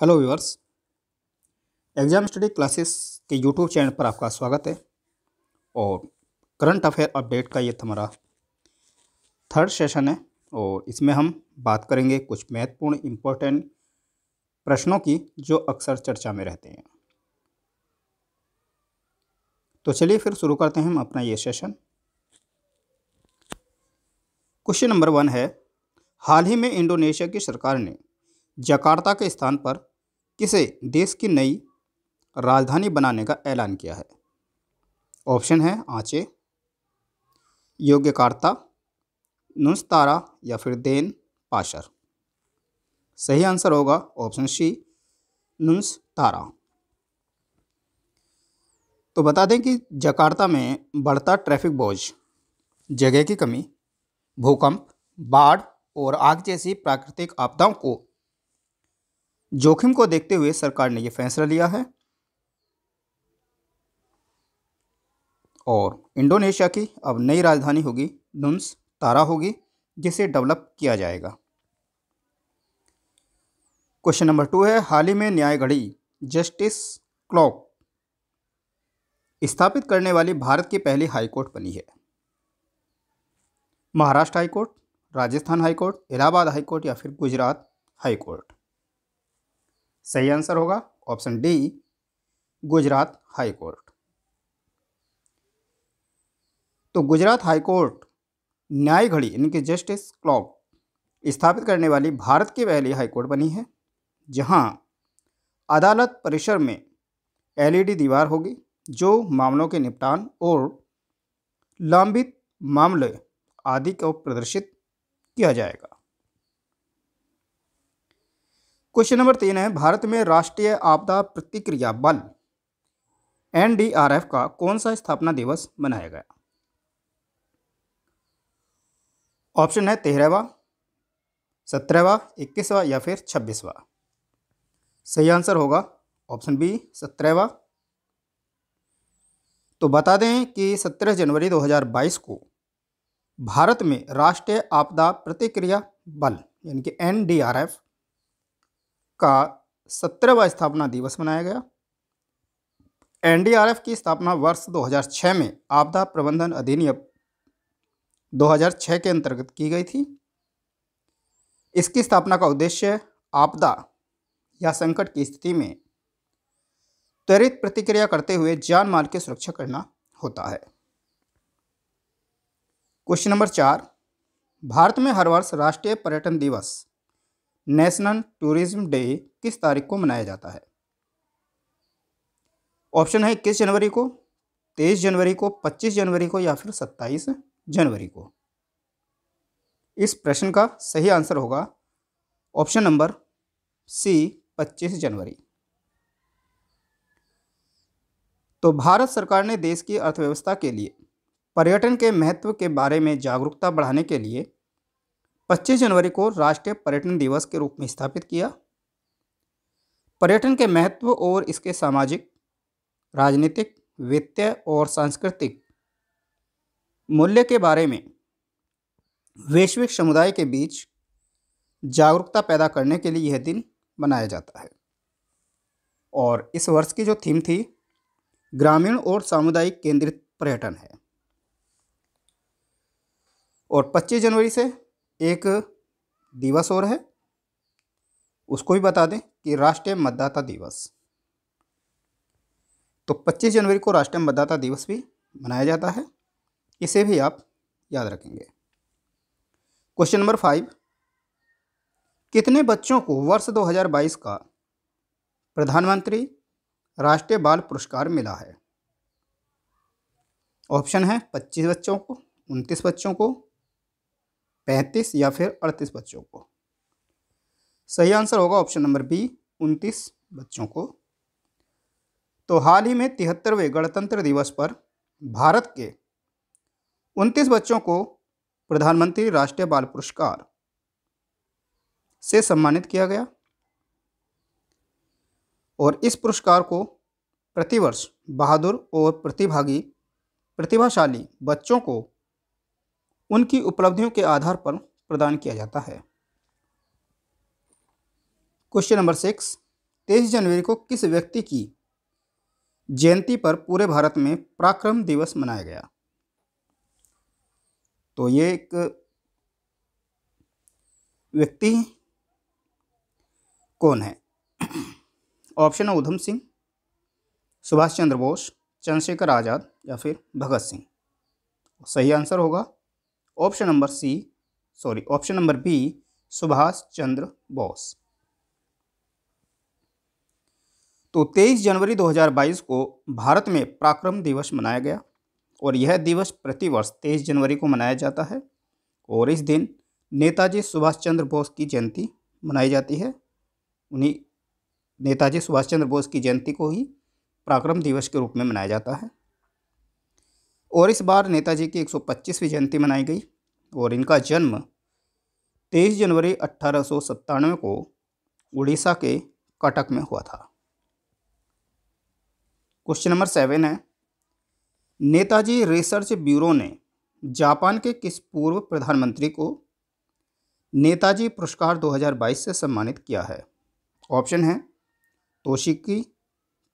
hello viewers exam study classes के YouTube channel पर आपका स्वागत है और करंट अफेयर अपडेट का ये हमारा थर्ड सेशन है और इसमें हम बात करेंगे कुछ महत्वपूर्ण इम्पोर्टेंट प्रश्नों की जो अक्सर चर्चा में रहते हैं तो चलिए फिर शुरू करते हैं हम अपना ये सेशन क्वेश्चन नंबर वन है हाल ही में इंडोनेशिया की सरकार ने जकार्ता के स्थान पर किसे देश की नई राजधानी बनाने का ऐलान किया है ऑप्शन है आंचे योग्यकार्ता नुस्तारा या फिर देन पाशर सही आंसर होगा ऑप्शन सी नुंस तारा तो बता दें कि जकार्ता में बढ़ता ट्रैफिक बोझ जगह की कमी भूकंप बाढ़ और आग जैसी प्राकृतिक आपदाओं को जोखिम को देखते हुए सरकार ने यह फैसला लिया है और इंडोनेशिया की अब नई राजधानी होगी नुन्स तारा होगी जिसे डेवलप किया जाएगा क्वेश्चन नंबर टू है हाल ही में न्याय घड़ी जस्टिस क्लॉक स्थापित करने वाली भारत की पहली हाईकोर्ट बनी है Maharashtra high court Rajasthan high court Allahabad high court या फिर गुजरात हाईकोर्ट सही आंसर होगा option D Gujarat high court तो गुजरात हाई कोर्ट न्याय घड़ी यानी कि जस्टिस क्लॉक स्थापित करने वाली भारत की पहली हाई कोर्ट बनी है जहां अदालत परिसर में एलईडी दीवार होगी जो मामलों के निपटान और लंबित मामले आदि को प्रदर्शित किया जाएगा क्वेश्चन नंबर तीन है भारत में राष्ट्रीय आपदा प्रतिक्रिया बल एनडीआरएफ का कौन सा स्थापना दिवस मनाया गया ऑप्शन है तेरहवा सत्रहवा इक्कीसवा या फिर छब्बीसवा सही आंसर होगा ऑप्शन बी सत्रहवा तो बता दें कि 17 जनवरी 2022 को भारत में राष्ट्रीय आपदा प्रतिक्रिया बल यानी कि एनडीआरएफ का सत्रहवा स्थापना दिवस मनाया गया एनडीआरएफ की स्थापना वर्ष 2006 में आपदा प्रबंधन अधिनियम 2006 के अंतर्गत की गई थी इसकी स्थापना का उद्देश्य आपदा या संकट की स्थिति में त्वरित प्रतिक्रिया करते हुए जान माल की सुरक्षा करना होता है क्वेश्चन नंबर चार भारत में हर वर्ष राष्ट्रीय पर्यटन दिवस नेशनल टूरिज्म डे किस तारीख को मनाया जाता है ऑप्शन है इक्कीस जनवरी को तेईस जनवरी को पच्चीस जनवरी को या फिर सत्ताईस जनवरी को इस प्रश्न का सही आंसर होगा ऑप्शन नंबर सी पच्चीस जनवरी तो भारत सरकार ने देश की अर्थव्यवस्था के लिए पर्यटन के महत्व के बारे में जागरूकता बढ़ाने के लिए 25 जनवरी को राष्ट्रीय पर्यटन दिवस के रूप में स्थापित किया पर्यटन के महत्व और इसके सामाजिक राजनीतिक वित्तीय और सांस्कृतिक मूल्य के बारे में वैश्विक समुदाय के बीच जागरूकता पैदा करने के लिए यह दिन मनाया जाता है और इस वर्ष की जो थीम थी ग्रामीण और सामुदायिक केंद्रित पर्यटन है और 25 जनवरी से एक दिवस और है उसको भी बता दें कि राष्ट्रीय मतदाता दिवस तो 25 जनवरी को राष्ट्रीय मतदाता दिवस भी मनाया जाता है इसे भी आप याद रखेंगे क्वेश्चन नंबर फाइव कितने बच्चों को वर्ष 2022 का प्रधानमंत्री राष्ट्रीय बाल पुरस्कार मिला है ऑप्शन है 25 बच्चों को 29 बच्चों को पैंतीस या फिर अड़तीस बच्चों को सही आंसर होगा ऑप्शन नंबर बी उनतीस बच्चों को तो हाल ही में तिहत्तरवें गणतंत्र दिवस पर भारत के उनतीस बच्चों को प्रधानमंत्री राष्ट्रीय बाल पुरस्कार से सम्मानित किया गया और इस पुरस्कार को प्रतिवर्ष बहादुर और प्रतिभागी प्रतिभाशाली बच्चों को उनकी उपलब्धियों के आधार पर प्रदान किया जाता है क्वेश्चन नंबर सिक्स तेईस जनवरी को किस व्यक्ति की जयंती पर पूरे भारत में पराक्रम दिवस मनाया गया तो ये एक व्यक्ति कौन है ऑप्शन है उधम सिंह सुभाष चंद्र बोस चंद्रशेखर आज़ाद या फिर भगत सिंह सही आंसर होगा option number C sorry option number B Subhash Chandra Bose तो 23 जनवरी 2022 को भारत में पराक्रम दिवस मनाया गया और यह दिवस प्रतिवर्ष 23 जनवरी को मनाया जाता है और इस दिन नेताजी सुभाष चंद्र बोस की जयंती मनाई जाती है उन्हीं नेताजी सुभाष चंद्र बोस की जयंती को ही पराक्रम दिवस के रूप में मनाया जाता है और इस बार नेताजी की 125वीं जयंती मनाई गई और इनका जन्म 23 जनवरी अट्ठारह को उड़ीसा के कटक में हुआ था क्वेश्चन नंबर सेवन है नेताजी रिसर्च ब्यूरो ने जापान के किस पूर्व प्रधानमंत्री को नेताजी पुरस्कार 2022 से सम्मानित किया है ऑप्शन है तोशिकी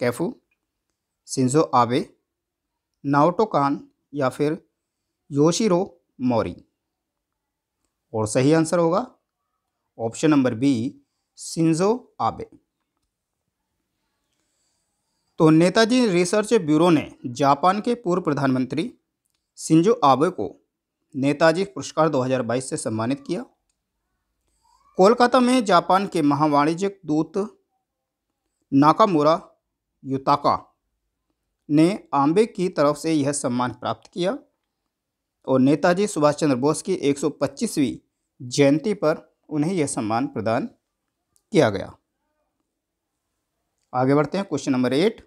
कैफू सिंजो आबे नाउटो कान या फिर योशिरो मोरी और सही आंसर होगा option number B Shinzo Abe तो नेताजी रिसर्च ब्यूरो ने जापान के पूर्व प्रधानमंत्री सिंजो आबे को नेताजी पुरस्कार 2022 से सम्मानित किया कोलकाता में जापान के महावाणिज्य दूत नाकामुरा युताका ने आम्बे की तरफ से यह सम्मान प्राप्त किया और नेताजी सुभाष चंद्र बोस की 125वीं जयंती पर उन्हें यह सम्मान प्रदान किया गया आगे बढ़ते हैं क्वेश्चन नंबर एट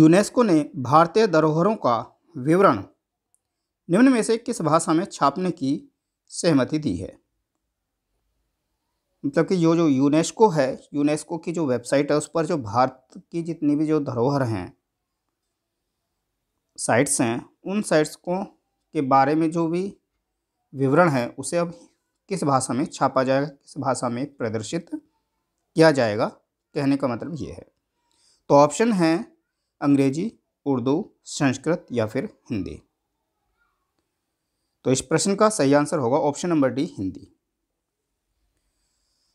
यूनेस्को ने भारतीय धरोहरों का विवरण निम्न में से किस भाषा में छापने की सहमति दी है मतलब कि जो जो यूनेस्को है यूनेस्को की जो वेबसाइट है उस पर जो भारत की जितनी भी जो धरोहर हैं साइट्स हैं उन साइट्स को के बारे में जो भी विवरण है उसे अब किस भाषा में छापा जाएगा किस भाषा में प्रदर्शित किया जाएगा कहने का मतलब ये है तो ऑप्शन है अंग्रेजी उर्दू संस्कृत या फिर हिंदी तो इस प्रश्न का सही आंसर होगा ऑप्शन नंबर डी हिंदी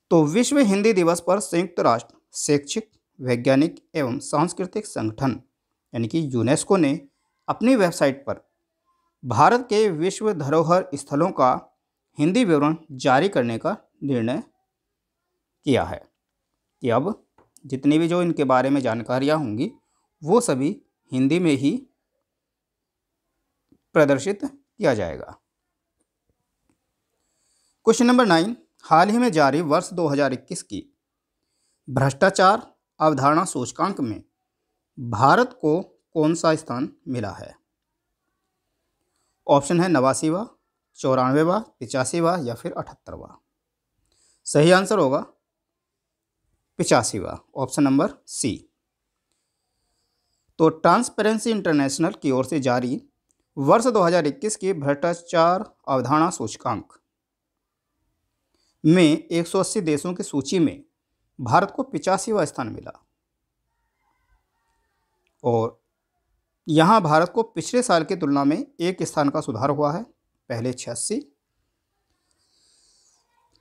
तो विश्व हिंदी दिवस पर संयुक्त राष्ट्र शैक्षिक वैज्ञानिक एवं सांस्कृतिक संगठन यानी कि यूनेस्को ने अपनी वेबसाइट पर भारत के विश्व धरोहर स्थलों का हिंदी विवरण जारी करने का निर्णय किया है कि अब जितनी भी जो इनके बारे में जानकारियाँ होंगी वो सभी हिंदी में ही प्रदर्शित किया जाएगा क्वेश्चन नंबर नाइन हाल ही में जारी वर्ष 2021 की भ्रष्टाचार अवधारणा सूचकांक में भारत को कौन सा स्थान मिला है ऑप्शन है नवासीवा चौरानवेवा पिचासीवा या फिर अठहत्तरवा सही आंसर होगा पिचासीवा ऑप्शन नंबर सी तो ट्रांसपेरेंसी इंटरनेशनल की ओर से जारी वर्ष 2021 के भ्रष्टाचार अवधारणा सूचकांक में 180 देशों की सूची में भारत को पिचासीवा स्थान मिला और यहाँ भारत को पिछले साल की तुलना में एक स्थान का सुधार हुआ है पहले छियासी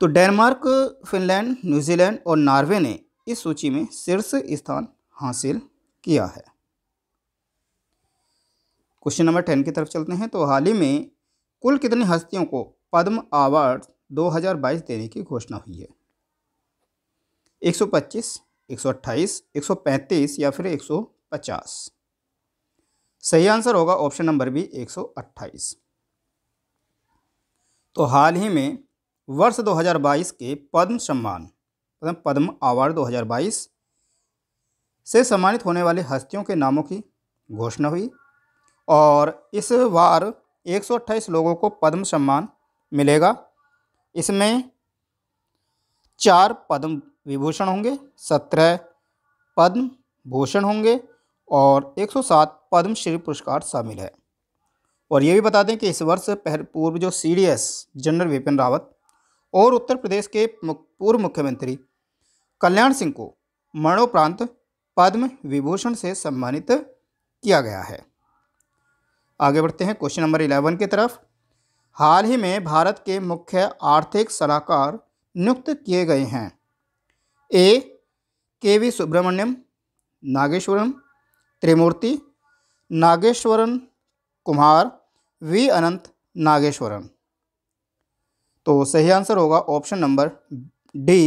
तो डेनमार्क फिनलैंड न्यूजीलैंड और नॉर्वे ने इस सूची में शीर्ष स्थान हासिल किया है क्वेश्चन नंबर टेन की तरफ चलते हैं तो हाल ही में कुल कितनी हस्तियों को पद्म अवार्ड 2022 देने की घोषणा हुई है 125, 128, 135 या फिर 150 सही आंसर होगा ऑप्शन नंबर बी 128 तो हाल ही में वर्ष 2022 के पद्म सम्मान मतलब पद्म अवार्ड 2022 से सम्मानित होने वाले हस्तियों के नामों की घोषणा हुई और इस बार 128 लोगों को पद्म सम्मान मिलेगा इसमें चार पद्म विभूषण होंगे सत्रह पद्म भूषण होंगे और 107 पद्मश्री पुरस्कार शामिल है और ये भी बता दें कि इस वर्ष पूर्व जो सी जनरल विपिन रावत और उत्तर प्रदेश के पूर्व मुख्यमंत्री कल्याण सिंह को मरणोपरांत पद्म विभूषण से सम्मानित किया गया है आगे बढ़ते हैं क्वेश्चन नंबर इलेवन की तरफ हाल ही में भारत के मुख्य आर्थिक सलाहकार नियुक्त किए गए हैं A K V Subramanian Nageswaran Trimurti Nageswaran Kumar V Anantha Nageswaran तो सही आंसर होगा option number D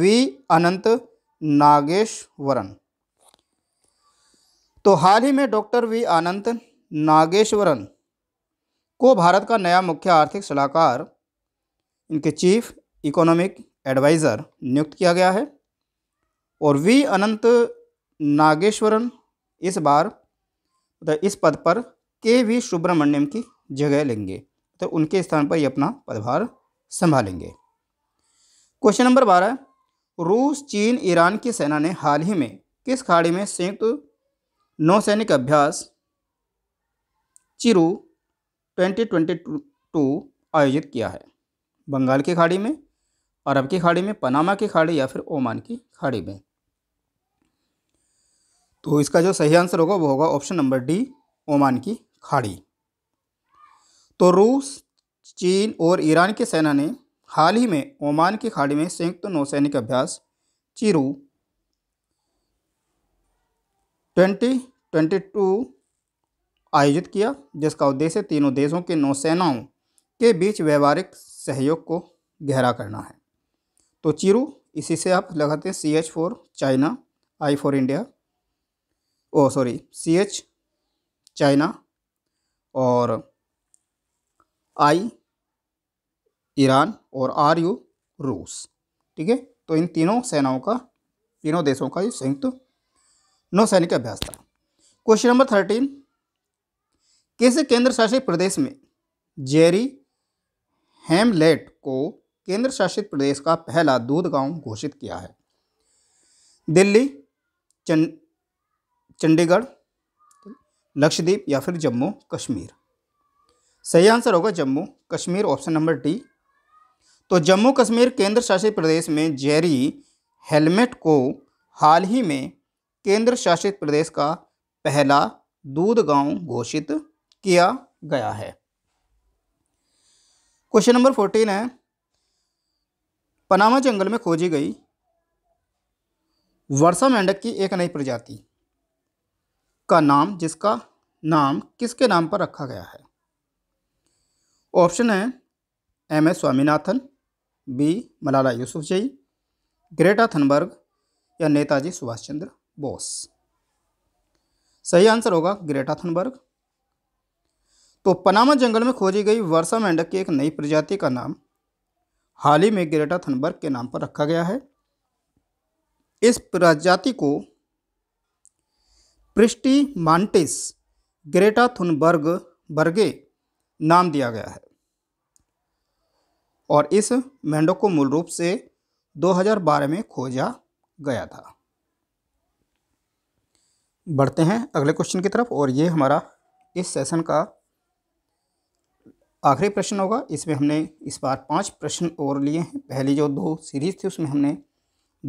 V Anantha Nageswaran तो हाल ही में डॉक्टर वी अनंत नागेश्वरन को भारत का नया मुख्य आर्थिक सलाहकार इनके चीफ इकोनॉमिक एडवाइज़र नियुक्त किया गया है और वी अनंत नागेश्वरन इस बार तो इस पद पर के वी सुब्रमण्यम की जगह लेंगे तो उनके स्थान पर ये अपना पदभार संभालेंगे क्वेश्चन नंबर बारह रूस चीन ईरान की सेना ने हाल ही में किस खाड़ी में संयुक्त नौसैनिक अभ्यास चिरू 2022 आयोजित किया है बंगाल की खाड़ी में अरब की खाड़ी में पनामा की खाड़ी या फिर ओमान की खाड़ी में तो इसका जो सही आंसर होगा वो होगा ऑप्शन नंबर डी ओमान की खाड़ी तो रूस चीन और ईरान की सेना ने हाल ही में ओमान की खाड़ी में संयुक्त तो नौसैनिक अभ्यास चिरू 2022 आयोजित किया जिसका उद्देश्य तीनों देशों के नौसेनाओं के बीच व्यवहारिक सहयोग को गहरा करना है तो चिरू इसी से आप लगाते हैं C H four China I for India O sorry C H China और आई ईरान और आर यू रूस ठीक है तो इन तीनों सेनाओं का तीनों देशों का ये संयुक्त नौसैनिक अभ्यास था क्वेश्चन नंबर थर्टीन किस केंद्र शासित प्रदेश में जेरी हेमलेट को केंद्र शासित प्रदेश का पहला दूध गांव घोषित किया है दिल्ली चंड चंडीगढ़ लक्षद्वीप या फिर जम्मू कश्मीर सही आंसर होगा Jammu Kashmir option number D तो जम्मू कश्मीर केंद्र शासित प्रदेश में जेरी हेलमेट को हाल ही में केंद्र शासित प्रदेश का पहला दूध गांव घोषित किया गया है क्वेश्चन नंबर फोर्टीन है पनामा जंगल में खोजी गई वर्षा मेंढक की एक नई प्रजाति का नाम जिसका नाम किसके नाम पर रखा गया है ऑप्शन है M S Swaminathan B Malala जई ग्रेटा थनबर्ग या नेताजी सुभाष चंद्र बोस सही आंसर होगा ग्रेटा थनबर्ग तो पनामा जंगल में खोजी गई वर्षा मेंढक की एक नई प्रजाति का नाम हाल ही में ग्रेटा थनबर्ग के नाम पर रखा गया है इस प्रजाति को प्रिस्टी मांटिस ग्रेटा थुनबर्ग बर्गे नाम दिया गया है और इस मेंढक को मूल रूप से 2012 में खोजा गया था बढ़ते हैं अगले क्वेश्चन की तरफ और ये हमारा इस सेशन का आखिरी प्रश्न होगा इसमें हमने इस बार पांच प्रश्न और लिए हैं पहली जो दो सीरीज थी उसमें हमने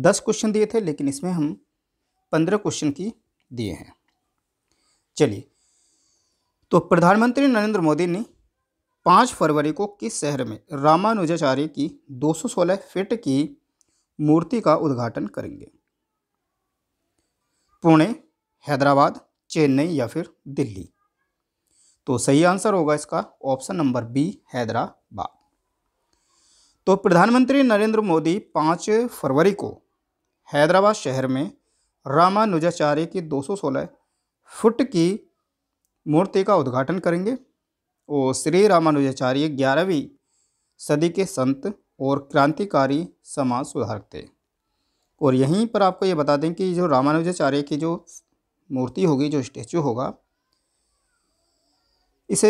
दस क्वेश्चन दिए थे लेकिन इसमें हम पंद्रह क्वेश्चन की दिए हैं चलिए तो प्रधानमंत्री नरेंद्र मोदी ने पाँच फरवरी को किस शहर में रामानुजाचार्य की 216 फीट की मूर्ति का उद्घाटन करेंगे पुणे हैदराबाद चेन्नई या फिर दिल्ली तो सही आंसर होगा इसका ऑप्शन नंबर बी हैदराबाद तो प्रधानमंत्री नरेंद्र मोदी पाँच फरवरी को हैदराबाद शहर में रामानुजाचार्य की 216 फुट की मूर्ति का उद्घाटन करेंगे और श्री रामानुजाचार्य ग्यारहवीं सदी के संत और क्रांतिकारी समाज सुधारक थे और यहीं पर आपको ये बता दें कि जो रामानुजाचार्य की जो मूर्ति होगी जो स्टैचू होगा इसे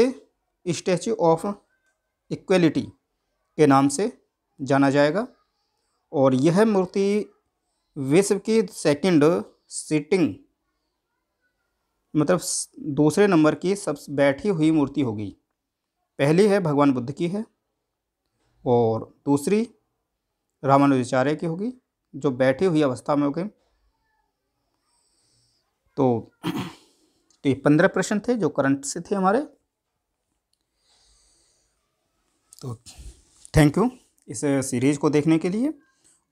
स्टैचू ऑफ इक्वलिटी के नाम से जाना जाएगा और यह मूर्ति विश्व की सेकंड सिटिंग मतलब दूसरे नंबर की सब बैठी हुई मूर्ति होगी पहली है भगवान बुद्ध की है और दूसरी रामानुजाचार्य की होगी जो बैठी हुई अवस्था में होगी तो तो ये पंद्रह प्रश्न थे जो करंट से थे हमारे तो थैंक यू इस सीरीज़ को देखने के लिए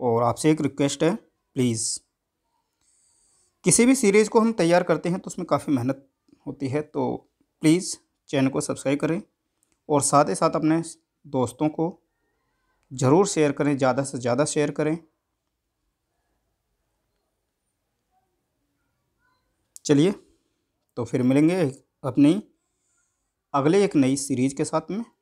और आपसे एक रिक्वेस्ट है प्लीज़ किसी भी सीरीज़ को हम तैयार करते हैं तो उसमें काफ़ी मेहनत होती है तो प्लीज़ चैनल को सब्सक्राइब करें और साथ ही साथ अपने दोस्तों को ज़रूर शेयर करें ज़्यादा से ज़्यादा शेयर करें चलिए तो फिर मिलेंगे अपनी अगले एक नई सीरीज़ के साथ में